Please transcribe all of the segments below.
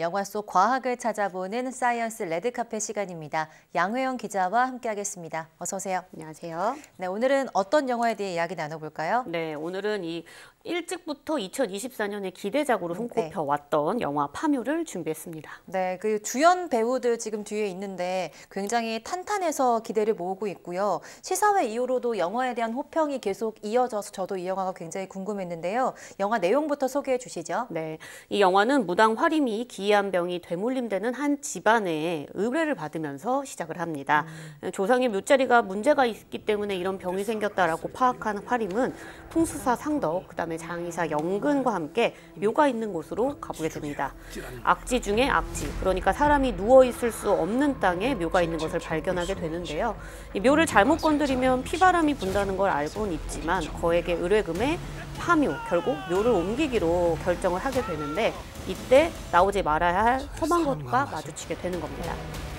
영화 속 과학을 찾아보는 사이언스 레드카펫 시간입니다. 양회영 기자와 함께하겠습니다. 어서 오세요. 안녕하세요. 네, 오늘은 어떤 영화에 대해 이야기 나눠볼까요? 네, 오늘은 이 일찍부터 2 0 2 4년에 기대작으로 손꼽혀 음, 네. 왔던 영화 파묘를 준비했습니다. 네, 그 주연 배우들 지금 뒤에 있는데 굉장히 탄탄해서 기대를 모으고 있고요. 시사회 이후로도 영화에 대한 호평이 계속 이어져서 저도 이 영화가 굉장히 궁금했는데요. 영화 내용부터 소개해 주시죠. 네, 이 영화는 무당 화림이 기이한 병이 되물림되는 한집안에 의뢰를 받으면서 시작을 합니다. 음. 조상의 묘자리가 문제가 있기 때문에 이런 병이 생겼다라고 파악한 화림은 풍수사 상덕, 그다음 다음에 장의사 영근과 함께 묘가 있는 곳으로 가보겠습니다. 악지 중에 악지, 그러니까 사람이 누워 있을 수 없는 땅에 묘가 있는 것을 발견하게 되는데요. 이 묘를 아, 잘못 건드리면 피바람이 분다는 걸 알고는 아, 있지만 거액의 의뢰금에 파묘, 결국 묘를 옮기기로 결정을 하게 되는데 이때 나오지 말아야 할 아, 험한 것과 마주치게 되는 겁니다.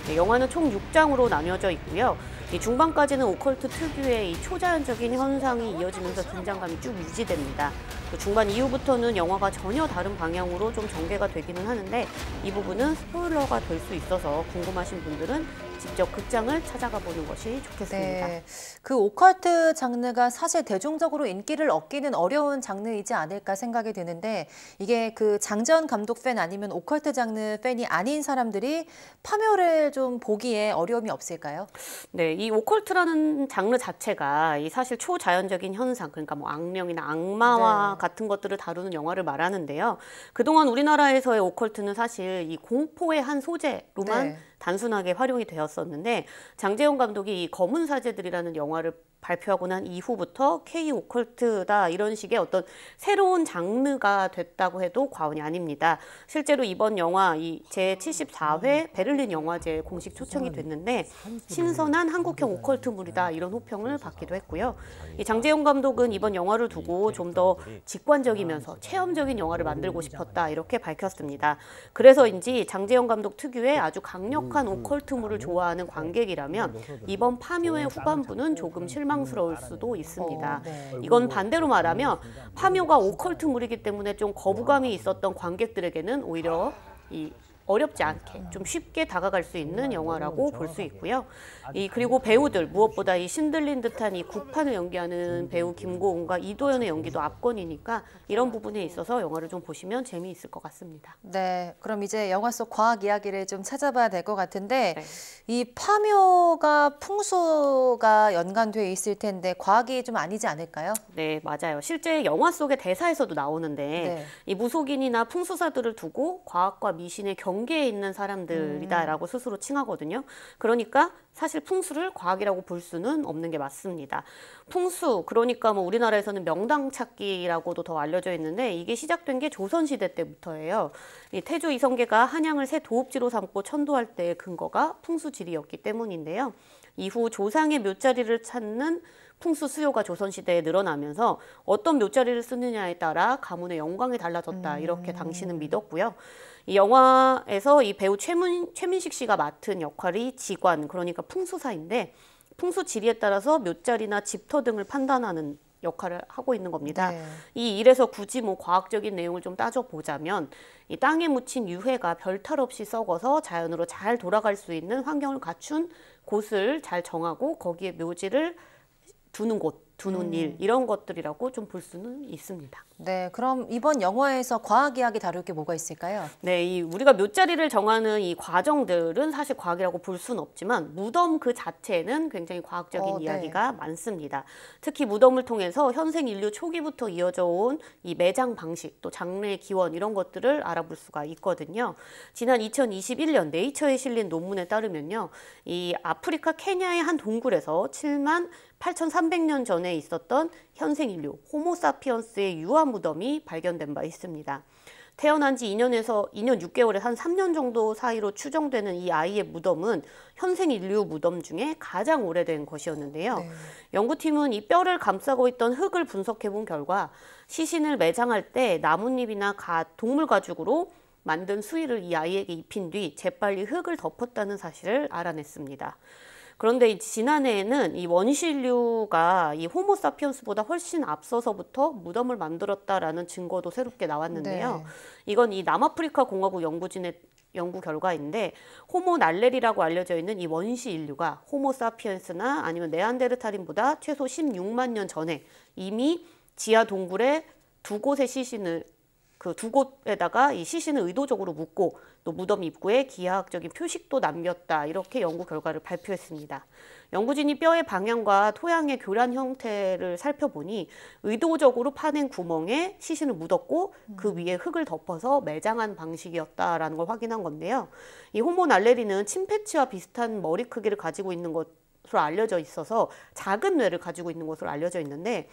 네, 영화는 총 6장으로 나뉘어져 있고요. 이 중반까지는 오컬트 특유의 이 초자연적인 현상이 이어지면서 긴장감이 쭉 유지됩니다. 그 중반 이후부터는 영화가 전혀 다른 방향으로 좀 전개가 되기는 하는데 이 부분은 스포일러가 될 수 있어서 궁금하신 분들은 직접 극장을 찾아가 보는 것이 좋겠습니다. 네. 그 오컬트 장르가 사실 대중적으로 인기를 얻기는 어려운 장르이지 않을까 생각이 드는데 이게 그 장전 감독 팬 아니면 오컬트 장르 팬이 아닌 사람들이 파멸을 좀 보기에 어려움이 없을까요? 네, 이 오컬트라는 장르 자체가 이 사실 초자연적인 현상 그러니까 뭐 악령이나 악마와 네. 같은 것들을 다루는 영화를 말하는데요. 그동안 우리나라에서의 오컬트는 사실 이 공포의 한 소재로만 네. 단순하게 활용이 되었었는데 장재영 감독이 이 검은 사제들이라는 영화를 발표하고 난 이후부터 K 오컬트다 이런 식의 어떤 새로운 장르가 됐다고 해도 과언이 아닙니다. 실제로 이번 영화 이 제 74회 아. 베를린 영화제 공식 초청이 됐는데 신선한 한국형 오컬트물이다 네. 이런 호평을 받기도 했고요. 이 장재용 감독은 이번 영화를 두고 좀 더 직관적이면서 아, 체험적인 영화를 만들고 싶었다 이렇게 밝혔습니다. 그래서인지 장재용 감독 특유의 아주 강력한 음, 음, 음. 오컬트물을 좋아하는 관객이라면 이번 파묘의 후반부는 조금 실망. 실망스러울 음, 수도 있습니다. 어, 네. 이건 반대로 말하면 파묘가 음, 오컬트물이기 때문에 좀 거부감이 아, 네. 있었던 관객들에게는 오히려 아. 이 어렵지 않게 좀 쉽게 다가갈 수 있는 음, 영화라고 그렇죠. 볼수 있고요. 이 그리고 배우들 무엇보다 이 신들린 듯한 이 국판을 연기하는 음, 배우 음, 김고은과 이도현의 연기도 압권이니까 이런 부분에 있어서 영화를 좀 보시면 재미있을 것 같습니다. 네, 그럼 이제 영화 속 과학 이야기를 좀 찾아봐야 될 것 같은데 네. 이 파묘가 풍수가 연관돼 있을 텐데 과학이 좀 아니지 않을까요? 네, 맞아요. 실제 영화 속의 대사에서도 나오는데 네. 이 무속인이나 풍수사들을 두고 과학과 미신의 경 경계에 있는 사람들이다라고 음. 스스로 칭하거든요. 그러니까 사실 풍수를 과학이라고 볼 수는 없는 게 맞습니다. 풍수 그러니까 뭐 우리나라에서는 명당 찾기라고도 더 알려져 있는데 이게 시작된 게 조선 시대 때부터예요. 이 태조 이성계가 한양을 새 도읍지로 삼고 천도할 때의 근거가 풍수지리였기 때문인데요. 이후 조상의 묘자리를 찾는 풍수 수요가 조선시대에 늘어나면서 어떤 묘자리를 쓰느냐에 따라 가문의 영광이 달라졌다 이렇게 당신은 음. 믿었고요. 이 영화에서 이 배우 최문, 최민식 씨가 맡은 역할이 지관, 그러니까 풍수사인데 풍수 지리에 따라서 묘자리나 집터 등을 판단하는 역할을 하고 있는 겁니다. 네. 이 일에서 굳이 뭐 과학적인 내용을 좀 따져보자면 이 땅에 묻힌 유해가 별탈 없이 썩어서 자연으로 잘 돌아갈 수 있는 환경을 갖춘 곳을 잘 정하고 거기에 묘지를 두는 곳 두는 음. 일 이런 것들이라고 좀 볼 수는 있습니다. 네, 그럼 이번 영화에서 과학이야기 다룰 게 뭐가 있을까요? 네, 이 우리가 묫자리를 정하는 이 과정들은 사실 과학이라고 볼 수는 없지만 무덤 그 자체는 굉장히 과학적인 어, 네. 이야기가 많습니다. 특히 무덤을 통해서 현생 인류 초기부터 이어져 온 이 매장 방식 또장르 기원 이런 것들을 알아볼 수가 있거든요. 지난 2021년 네이처에 실린 논문에 따르면요, 이 아프리카 케냐의 한 동굴에서 7만 8,300년 전에 전에 있었던 현생 인류 호모사피언스의 유아 무덤이 발견된 바 있습니다. 태어난 지 2년에서 2년 6개월에서 한 3년 정도 사이로 추정되는 이 아이의 무덤은 현생 인류 무덤 중에 가장 오래된 것이었는데요. 네. 연구팀은 이 뼈를 감싸고 있던 흙을 분석해 본 결과 시신을 매장할 때 나뭇잎이나 가, 동물 가죽으로 만든 수의를 이 아이에게 입힌 뒤 재빨리 흙을 덮었다는 사실을 알아냈습니다. 그런데 지난해에는 이 원시류가 이 호모사피언스보다 훨씬 앞서서부터 무덤을 만들었다라는 증거도 새롭게 나왔는데요. 네. 이건 이 남아프리카 공화국 연구진의 연구 결과인데 호모 날레리라고 알려져 있는 이 원시 인류가 호모사피언스나 아니면 네안데르탈인보다 최소 16만 년 전에 이미 지하 동굴에 두 곳의 시신을 그두 곳에다가 이 시신을 의도적으로 묻고 또 무덤 입구에 기하학적인 표식도 남겼다 이렇게 연구 결과를 발표했습니다. 연구진이 뼈의 방향과 토양의 교란 형태를 살펴보니 의도적으로 파낸 구멍에 시신을 묻었고 음. 그 위에 흙을 덮어서 매장한 방식이었다라는 걸 확인한 건데요. 이 호모 날레리는 침패치와 비슷한 머리 크기를 가지고 있는 것으로 알려져 있어서 작은 뇌를 가지고 있는 것으로 알려져 있는데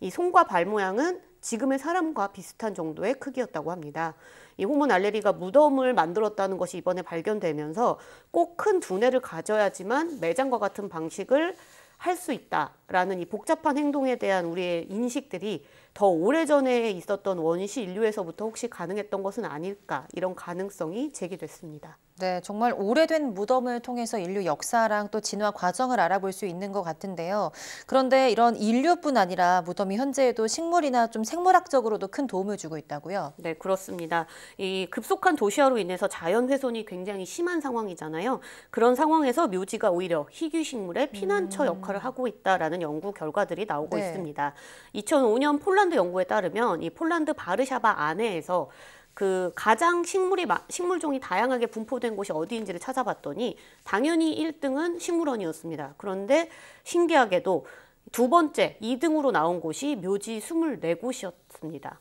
이 손과 발 모양은 지금의 사람과 비슷한 정도의 크기였다고 합니다. 이 호몬 알레리가 무덤을 만들었다는 것이 이번에 발견되면서 꼭 큰 두뇌를 가져야지만 매장과 같은 방식을 할 수 있다라는 이 복잡한 행동에 대한 우리의 인식들이 더 오래전에 있었던 원시 인류에서부터 혹시 가능했던 것은 아닐까 이런 가능성이 제기됐습니다. 네, 정말 오래된 무덤을 통해서 인류 역사랑 또 진화 과정을 알아볼 수 있는 것 같은데요. 그런데 이런 인류뿐 아니라 무덤이 현재에도 식물이나 좀 생물학적으로도 큰 도움을 주고 있다고요? 네, 그렇습니다. 이 급속한 도시화로 인해서 자연 훼손이 굉장히 심한 상황이잖아요. 그런 상황에서 묘지가 오히려 희귀식물의 피난처 음. 역할을 하고 있다라는 연구 결과들이 나오고 네. 있습니다. 2005년 폴란드 연구에 따르면 이 폴란드 바르샤바 안에에서 그 가장 식물이 식물종이 다양하게 분포된 곳이 어디인지를 찾아봤더니 당연히 1등은 식물원이었습니다. 그런데 신기하게도 두 번째 2등으로 나온 곳이 묘지 24곳이었습니다.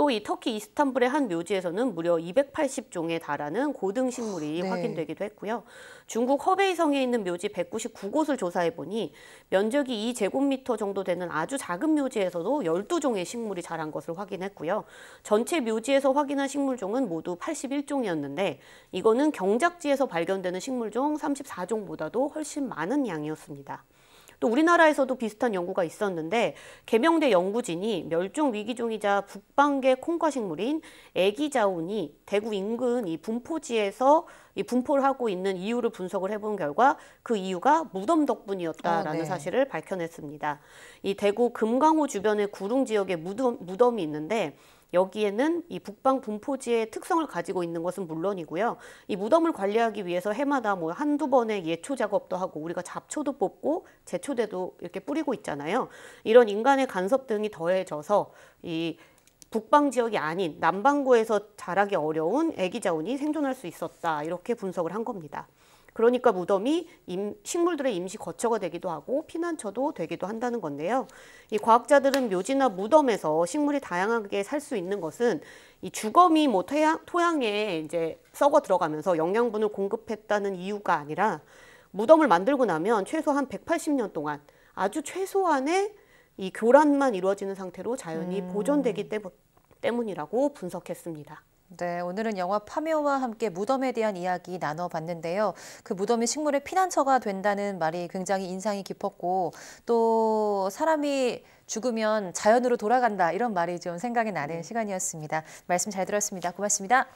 또이 터키 이스탄불의 한 묘지에서는 무려 280종에 달하는 고등 식물이 아, 네. 확인되기도 했고요. 중국 허베이성에 있는 묘지 199곳을 조사해 보니 면적이 2제곱미터 정도 되는 아주 작은 묘지에서도 12종의 식물이 자란 것을 확인했고요. 전체 묘지에서 확인한 식물종은 모두 81종이었는데 이거는 경작지에서 발견되는 식물종 34종보다도 훨씬 많은 양이었습니다. 또 우리나라에서도 비슷한 연구가 있었는데 개명대 연구진이 멸종 위기종이자 북방계 콩과식물인 애기자온이 대구 인근 이 분포지에서 이 분포를 하고 있는 이유를 분석을 해본 결과 그 이유가 무덤 덕분이었다라는 아, 네. 사실을 밝혀냈습니다. 이 대구 금강호 주변의 구릉 지역에 무덤, 무덤이 있는데 여기에는 이 북방 분포지의 특성을 가지고 있는 것은 물론이고요. 이 무덤을 관리하기 위해서 해마다 뭐 한두 번의 예초 작업도 하고 우리가 잡초도 뽑고 제초대도 이렇게 뿌리고 있잖아요. 이런 인간의 간섭 등이 더해져서 이 북방 지역이 아닌 남반구에서 자라기 어려운 애기자원이 생존할 수 있었다 이렇게 분석을 한 겁니다. 그러니까 무덤이 임, 식물들의 임시 거처가 되기도 하고 피난처도 되기도 한다는 건데요. 이 과학자들은 묘지나 무덤에서 식물이 다양하게 살 수 있는 것은 이 주검이 뭐 토양, 토양에 이제 썩어 들어가면서 영양분을 공급했다는 이유가 아니라 무덤을 만들고 나면 최소 한 180년 동안 아주 최소한의 이 교란만 이루어지는 상태로 자연이 음. 보존되기 때, 때문이라고 분석했습니다. 네, 오늘은 영화 파묘와 함께 무덤에 대한 이야기 나눠봤는데요. 그 무덤이 식물의 피난처가 된다는 말이 굉장히 인상이 깊었고 또 사람이 죽으면 자연으로 돌아간다 이런 말이 좀 생각이 나는 네. 시간이었습니다. 말씀 잘 들었습니다. 고맙습니다.